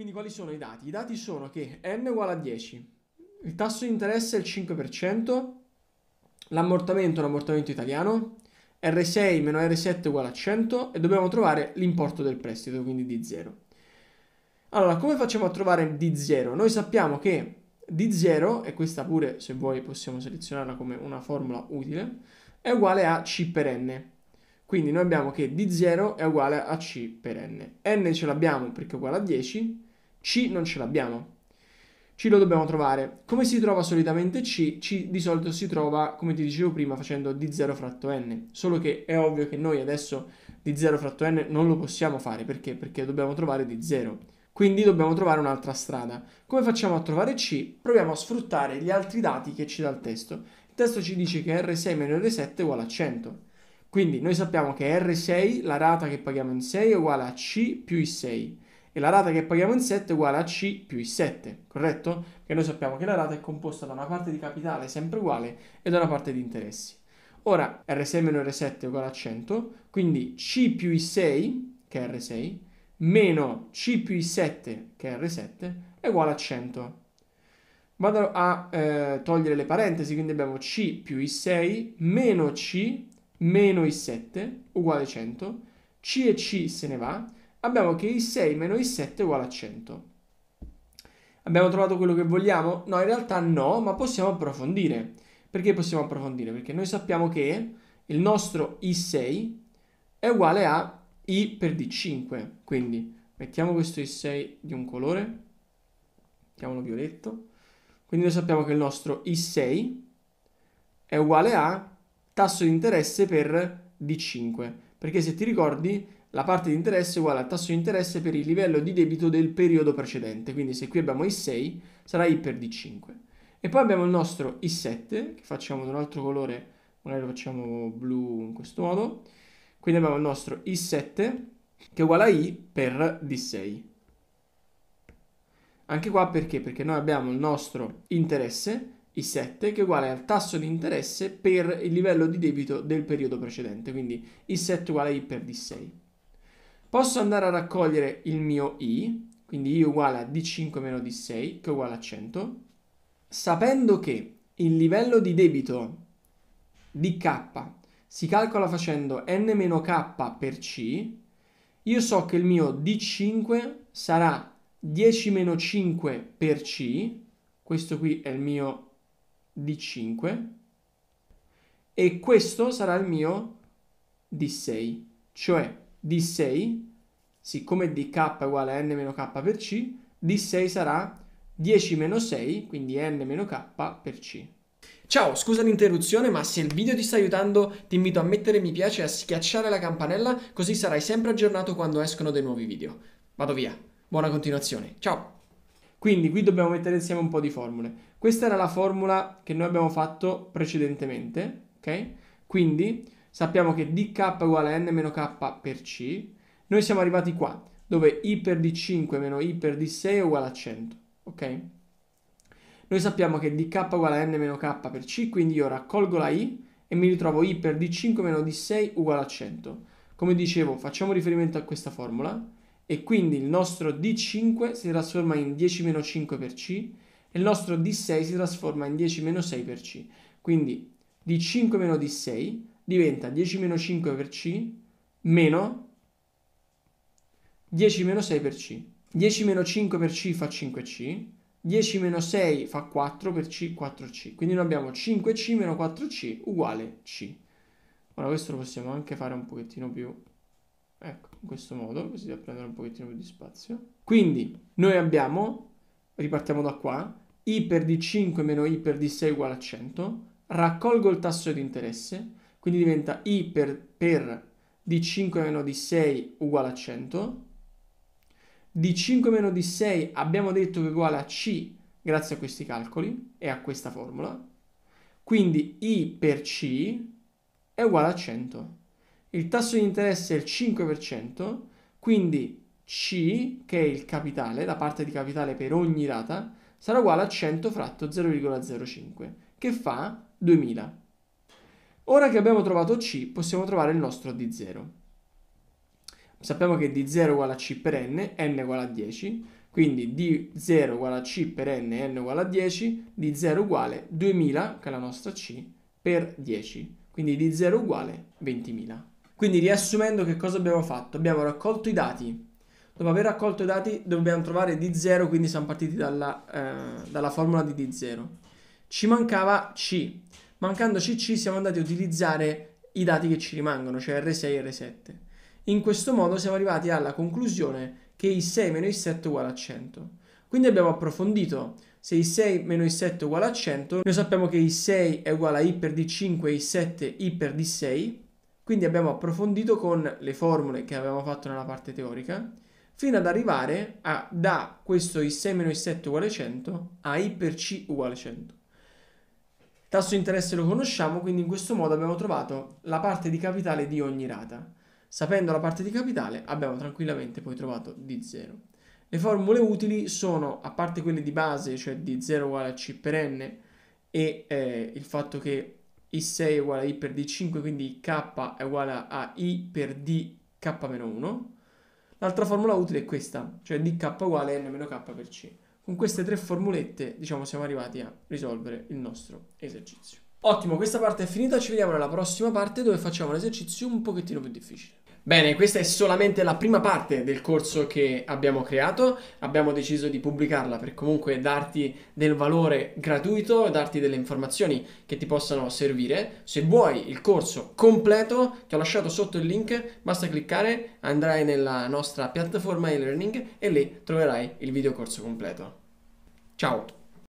Quindi quali sono i dati? I dati sono che n uguale a 10, il tasso di interesse è il 5%, l'ammortamento è un ammortamento italiano, R6 meno R7 uguale a 100 e dobbiamo trovare l'importo del prestito, quindi D0. Allora, come facciamo a trovare D0? Noi sappiamo che D0, e questa pure se vuoi possiamo selezionarla come una formula utile, è uguale a C per N. Quindi noi abbiamo che D0 è uguale a C per N. N ce l'abbiamo perché è uguale a 10, c non ce l'abbiamo. C lo dobbiamo trovare. Come si trova solitamente C? C di solito si trova, come ti dicevo prima, facendo D0 fratto N. Solo che è ovvio che noi adesso D0 fratto N non lo possiamo fare. Perché? Perché dobbiamo trovare D0. Quindi dobbiamo trovare un'altra strada. Come facciamo a trovare C? Proviamo a sfruttare gli altri dati che ci dà il testo. Il testo ci dice che R6 meno R7 è uguale a 100. Quindi noi sappiamo che R6, la rata che paghiamo in 6, è uguale a C più I6 e la rata che paghiamo in 7 è uguale a C più I7, corretto? Che noi sappiamo che la rata è composta da una parte di capitale sempre uguale e da una parte di interessi. Ora R6 meno R7 è uguale a 100, quindi C più I6, che è R6, meno C più I7, che è R7, è uguale a 100. Vado a eh, togliere le parentesi, quindi abbiamo C più I6 meno C meno I7 uguale 100. C e C se ne va abbiamo che i 6 meno i 7 è uguale a 100. Abbiamo trovato quello che vogliamo? No, in realtà no, ma possiamo approfondire. Perché possiamo approfondire? Perché noi sappiamo che il nostro I6 è uguale a I per D5. Quindi mettiamo questo I6 di un colore, mettiamolo violetto. Quindi noi sappiamo che il nostro I6 è uguale a tasso di interesse per D5. Perché se ti ricordi la parte di interesse è uguale al tasso di interesse per il livello di debito del periodo precedente, quindi se qui abbiamo I6 sarà I per D5. E poi abbiamo il nostro I7, che facciamo di un altro colore, magari lo facciamo blu in questo modo, quindi abbiamo il nostro I7 che è uguale a I per D6. Anche qua perché? Perché noi abbiamo il nostro interesse I7 che è uguale al tasso di interesse per il livello di debito del periodo precedente, quindi I7 uguale a I per D6. Posso andare a raccogliere il mio i, quindi i uguale a d5 meno d6, che è uguale a 100, sapendo che il livello di debito di k si calcola facendo n meno k per c, io so che il mio d5 sarà 10 meno 5 per c, questo qui è il mio d5, e questo sarà il mio d6, cioè D6, siccome dk è uguale a n k per c, D6 sarà 10 6, quindi n k per c. Ciao, scusa l'interruzione, ma se il video ti sta aiutando ti invito a mettere mi piace e a schiacciare la campanella, così sarai sempre aggiornato quando escono dei nuovi video. Vado via, buona continuazione, ciao! Quindi qui dobbiamo mettere insieme un po' di formule. Questa era la formula che noi abbiamo fatto precedentemente, ok? Quindi sappiamo che dk è uguale a n k per c, noi siamo arrivati qua, dove i per d5 meno i per d6 è uguale a 100, ok? Noi sappiamo che dk è uguale a n k per c, quindi io raccolgo la i e mi ritrovo i per d5 meno d6 uguale a 100. Come dicevo, facciamo riferimento a questa formula e quindi il nostro d5 si trasforma in 10 meno 5 per c e il nostro d6 si trasforma in 10 meno 6 per c. Quindi d5 meno d6 diventa 10 meno 5 per C meno 10 meno 6 per C. 10 meno 5 per C fa 5C, 10 meno 6 fa 4 per C, 4C. Quindi noi abbiamo 5C meno 4C uguale C. Ora questo lo possiamo anche fare un pochettino più, ecco, in questo modo, così da prendere un pochettino più di spazio. Quindi noi abbiamo, ripartiamo da qua, I per D5 meno I per D6 uguale a 100, raccolgo il tasso di interesse, quindi diventa i per, per d5 meno di 6 uguale a 100, Di 5 meno di 6 abbiamo detto che è uguale a c grazie a questi calcoli e a questa formula, quindi i per c è uguale a 100. Il tasso di interesse è il 5%, quindi c, che è il capitale, la parte di capitale per ogni data, sarà uguale a 100 fratto 0,05, che fa 2000. Ora che abbiamo trovato C, possiamo trovare il nostro D0. Sappiamo che D0 è uguale a C per N, N è uguale a 10, quindi D0 uguale a C per N, N uguale a 10, D0 uguale a 2000, che è la nostra C, per 10. Quindi D0 uguale a 20.000. Quindi riassumendo che cosa abbiamo fatto? Abbiamo raccolto i dati. Dopo aver raccolto i dati dobbiamo trovare D0, quindi siamo partiti dalla, eh, dalla formula di D0. Ci mancava C mancando CC siamo andati a utilizzare i dati che ci rimangono, cioè R6 e R7. In questo modo siamo arrivati alla conclusione che I6 meno I7 è uguale a 100. Quindi abbiamo approfondito se I6 meno I7 è uguale a 100, noi sappiamo che I6 è uguale a I per D5 e I7 I per D6, quindi abbiamo approfondito con le formule che avevamo fatto nella parte teorica, fino ad arrivare a da questo I6 meno I7 uguale 100 a I per C uguale 100. Tasso di interesse lo conosciamo, quindi in questo modo abbiamo trovato la parte di capitale di ogni rata. Sapendo la parte di capitale abbiamo tranquillamente poi trovato D0. Le formule utili sono, a parte quelle di base, cioè D0 uguale a C per N e eh, il fatto che I6 è uguale a I per D5, quindi K è uguale a I per DK-1, L'altra formula utile è questa, cioè dk uguale a n meno k per c. Con queste tre formulette, diciamo, siamo arrivati a risolvere il nostro esercizio. Ottimo, questa parte è finita, ci vediamo nella prossima parte dove facciamo un esercizio un pochettino più difficile. Bene, questa è solamente la prima parte del corso che abbiamo creato, abbiamo deciso di pubblicarla per comunque darti del valore gratuito, darti delle informazioni che ti possano servire. Se vuoi il corso completo, ti ho lasciato sotto il link, basta cliccare, andrai nella nostra piattaforma e-learning e lì troverai il video corso completo. Tchau.